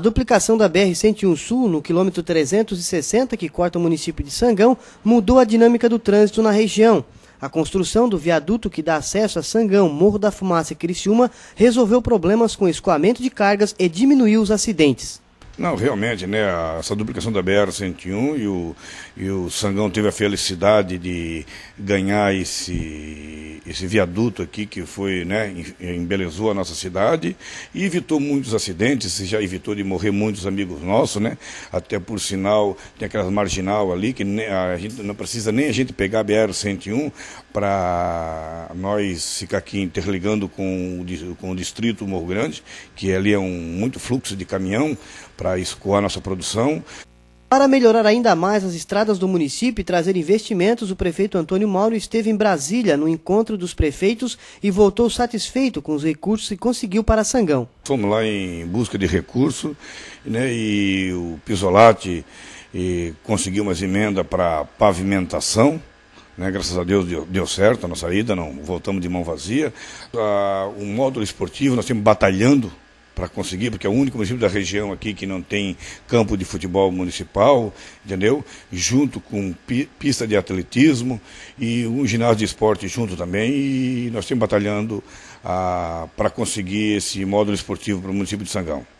A duplicação da BR-101 Sul, no quilômetro 360, que corta o município de Sangão, mudou a dinâmica do trânsito na região. A construção do viaduto que dá acesso a Sangão, Morro da Fumaça e Criciúma resolveu problemas com escoamento de cargas e diminuiu os acidentes. Não, realmente, né? Essa duplicação da BR-101 e o, e o Sangão teve a felicidade de ganhar esse, esse viaduto aqui que foi, né, embelezou a nossa cidade e evitou muitos acidentes, já evitou de morrer muitos amigos nossos, né? Até por sinal, tem aquelas marginal ali que a gente não precisa nem a gente pegar a BR 101 para nós ficar aqui interligando com o, com o distrito Morro Grande, que ali é um muito fluxo de caminhão para escoar nossa produção. Para melhorar ainda mais as estradas do município e trazer investimentos, o prefeito Antônio Mauro esteve em Brasília no encontro dos prefeitos e voltou satisfeito com os recursos que conseguiu para Sangão. Fomos lá em busca de recurso né, e o Pisolati e eh, conseguiu umas emendas para pavimentação. Né, graças a Deus deu, deu, certo a nossa ida, não voltamos de mão vazia. Ah, o módulo esportivo, nós estamos batalhando para conseguir, porque é o único município da região aqui que não tem campo de futebol municipal, entendeu? Junto com pista de atletismo e um ginásio de esporte junto também. E nós estamos batalhando ah, para conseguir esse módulo esportivo para o município de Sangão.